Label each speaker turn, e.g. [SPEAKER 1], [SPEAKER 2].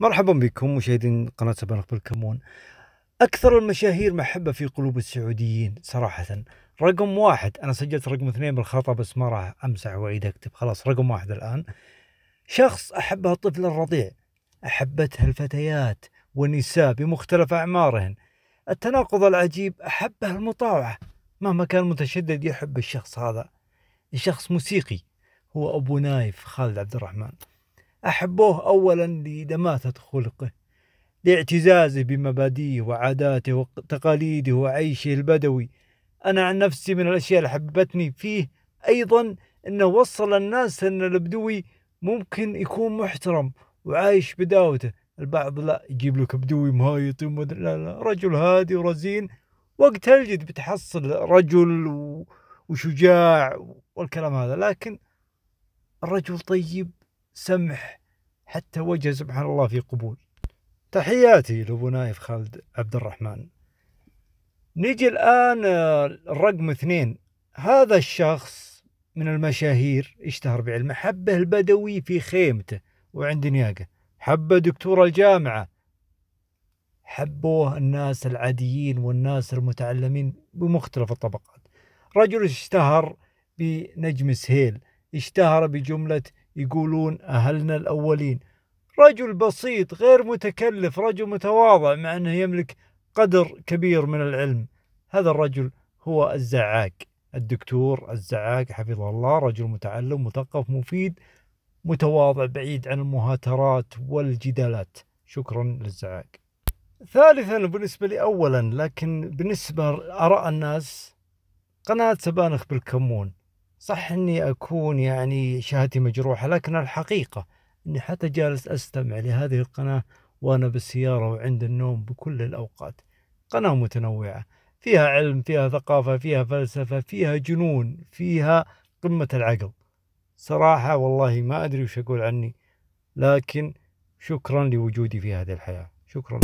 [SPEAKER 1] مرحبا بكم مشاهدين قناة سبانخ بالكمون أكثر المشاهير محبة في قلوب السعوديين صراحة رقم واحد أنا سجلت رقم اثنين بالخطأ بس ما راح أمسح وأعيد أكتب خلاص رقم واحد الآن شخص أحبه الطفل الرضيع أحبتها الفتيات والنساء بمختلف أعمارهن التناقض العجيب أحبه المطاوعة مهما كان متشدد يحب الشخص هذا الشخص موسيقي هو أبو نايف خالد عبد الرحمن أحبوه أولا لدماثة خلقه لاعتزازه بمبادئه وعاداته وتقاليده وعيشه البدوي أنا عن نفسي من الأشياء اللي حببتني فيه أيضا أنه وصل الناس أن البدوي ممكن يكون محترم وعايش بداوته البعض لا يجيب لك بدوي مهايط لا لا رجل هادي ورزين وقت الجد بتحصل رجل وشجاع والكلام هذا لكن الرجل طيب سمح حتى وجه سبحان الله في قبول تحياتي لابو نايف خالد عبد الرحمن نيجي الآن آه، الرقم اثنين هذا الشخص من المشاهير اشتهر بعلمه حبه البدوي في خيمته وعند نياقه حبه دكتور الجامعة حبوه الناس العاديين والناس المتعلمين بمختلف الطبقات رجل اشتهر بنجم سهيل اشتهر بجملة يقولون أهلنا الأولين رجل بسيط غير متكلف رجل متواضع مع أنه يملك قدر كبير من العلم هذا الرجل هو الزعاق الدكتور الزعاق حفظه الله رجل متعلم مثقف مفيد متواضع بعيد عن المهاترات والجدالات شكرا للزعاق ثالثا بالنسبة لي أولا لكن بالنسبة لآراء الناس قناة سبانخ بالكمون صح اني اكون يعني شهادتي مجروحه لكن الحقيقه اني حتى جالس استمع لهذه القناه وانا بالسياره وعند النوم بكل الاوقات قناه متنوعه فيها علم فيها ثقافه فيها فلسفه فيها جنون فيها قمه العقل صراحه والله ما ادري وش اقول عني لكن شكرا لوجودي في هذه الحياه شكرا